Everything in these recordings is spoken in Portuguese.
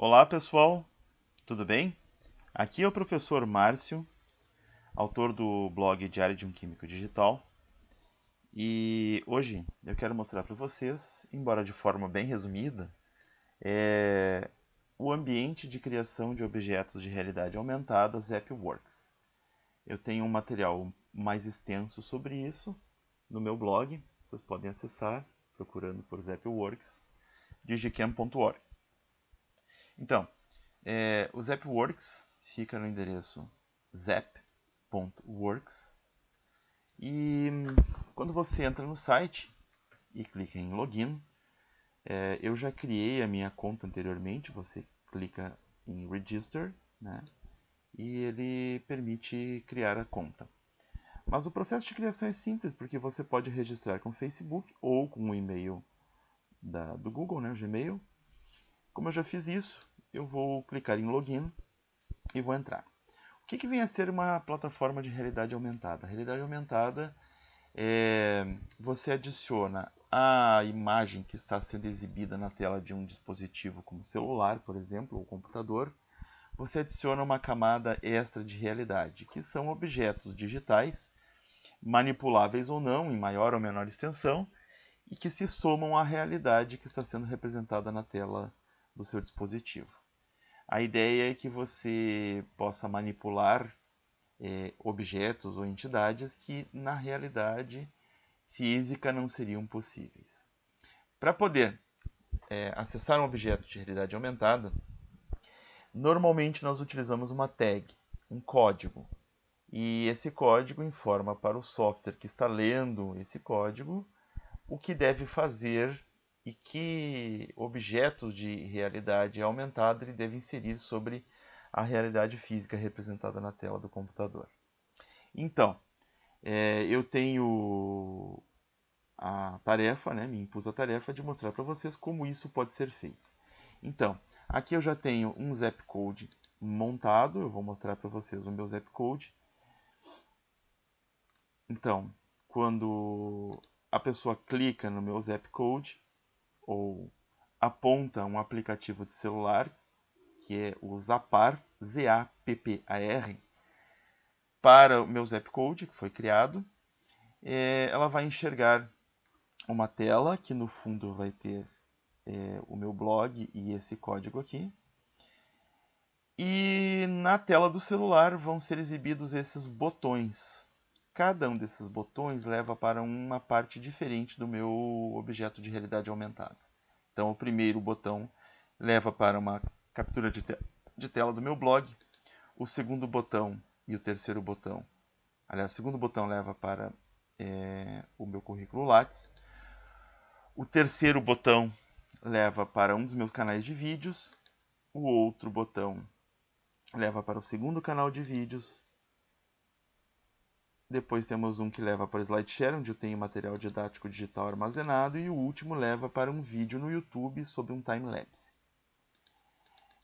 Olá pessoal, tudo bem? Aqui é o professor Márcio, autor do blog Diário de um Químico Digital. E hoje eu quero mostrar para vocês, embora de forma bem resumida, é... o ambiente de criação de objetos de realidade aumentada ZapWorks. Eu tenho um material mais extenso sobre isso no meu blog, vocês podem acessar procurando por ZapWorks, digicam.org. Então, é, o Zapworks fica no endereço zap.works. E hum, quando você entra no site e clica em login, é, eu já criei a minha conta anteriormente. Você clica em register, né? E ele permite criar a conta. Mas o processo de criação é simples, porque você pode registrar com o Facebook ou com o e-mail da, do Google, né, o Gmail. Como eu já fiz isso, eu vou clicar em login e vou entrar. O que, que vem a ser uma plataforma de realidade aumentada? A realidade aumentada é você adiciona a imagem que está sendo exibida na tela de um dispositivo como celular, por exemplo, ou computador, você adiciona uma camada extra de realidade, que são objetos digitais, manipuláveis ou não, em maior ou menor extensão, e que se somam à realidade que está sendo representada na tela do seu dispositivo. A ideia é que você possa manipular é, objetos ou entidades que na realidade física não seriam possíveis. Para poder é, acessar um objeto de realidade aumentada, normalmente nós utilizamos uma tag, um código. E esse código informa para o software que está lendo esse código o que deve fazer e que objeto de realidade aumentada ele deve inserir sobre a realidade física representada na tela do computador. Então, é, eu tenho a tarefa, né, me impus a tarefa de mostrar para vocês como isso pode ser feito. Então, aqui eu já tenho um zip code montado, eu vou mostrar para vocês o meu zip code. Então, quando a pessoa clica no meu zip code, ou aponta um aplicativo de celular, que é o Zapar, Z-A-P-P-A-R, para o meu Zap Code, que foi criado, é, ela vai enxergar uma tela que no fundo vai ter é, o meu blog e esse código aqui. E na tela do celular vão ser exibidos esses botões Cada um desses botões leva para uma parte diferente do meu objeto de realidade aumentada. Então, o primeiro botão leva para uma captura de, te de tela do meu blog. O segundo botão e o terceiro botão, aliás, o segundo botão leva para é, o meu currículo Lattes. O terceiro botão leva para um dos meus canais de vídeos. O outro botão leva para o segundo canal de vídeos. Depois temos um que leva para o SlideShare, onde eu tenho material didático digital armazenado, e o último leva para um vídeo no YouTube sobre um time-lapse.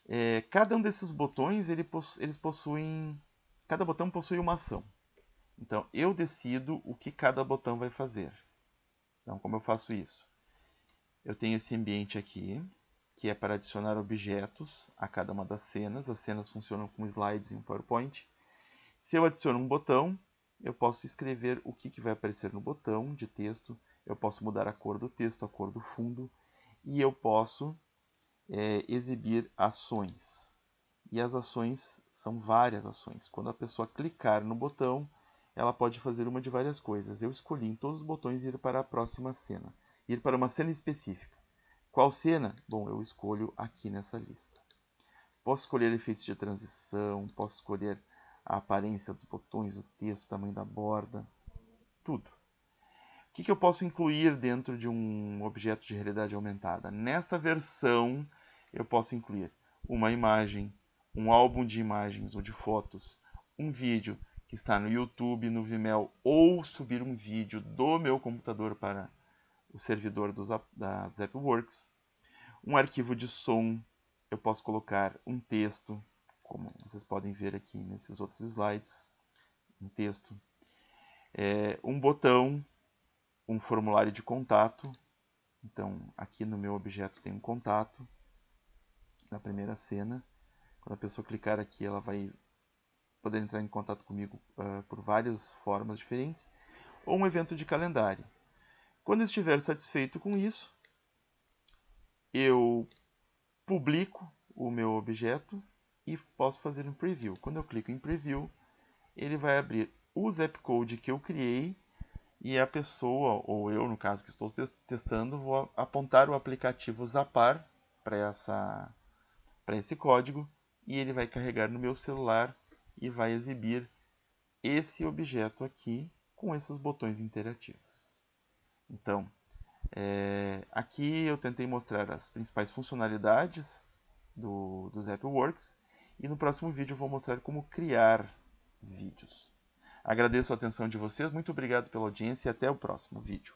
É, cada um desses botões, ele possu eles possuem... Cada botão possui uma ação. Então, eu decido o que cada botão vai fazer. Então, como eu faço isso? Eu tenho esse ambiente aqui, que é para adicionar objetos a cada uma das cenas. As cenas funcionam com slides em PowerPoint. Se eu adiciono um botão, eu posso escrever o que, que vai aparecer no botão de texto, eu posso mudar a cor do texto, a cor do fundo, e eu posso é, exibir ações. E as ações são várias ações. Quando a pessoa clicar no botão, ela pode fazer uma de várias coisas. Eu escolhi em todos os botões ir para a próxima cena, ir para uma cena específica. Qual cena? Bom, eu escolho aqui nessa lista. Posso escolher efeitos de transição, posso escolher a aparência dos botões, o texto, o tamanho da borda, tudo. O que, que eu posso incluir dentro de um objeto de realidade aumentada? Nesta versão, eu posso incluir uma imagem, um álbum de imagens ou de fotos, um vídeo que está no YouTube, no Vimeo, ou subir um vídeo do meu computador para o servidor dos, da, Zapworks, um arquivo de som, eu posso colocar um texto, como vocês podem ver aqui nesses outros slides, um texto, é, um botão, um formulário de contato. Então, aqui no meu objeto tem um contato, na primeira cena. Quando a pessoa clicar aqui, ela vai poder entrar em contato comigo uh, por várias formas diferentes. Ou um evento de calendário. Quando estiver satisfeito com isso, eu publico o meu objeto e posso fazer um preview. Quando eu clico em preview, ele vai abrir o zap code que eu criei e a pessoa, ou eu no caso que estou testando, vou apontar o aplicativo Zapar para esse código e ele vai carregar no meu celular e vai exibir esse objeto aqui com esses botões interativos. Então, é, aqui eu tentei mostrar as principais funcionalidades do, do ZapWorks e no próximo vídeo eu vou mostrar como criar vídeos. Agradeço a atenção de vocês, muito obrigado pela audiência e até o próximo vídeo.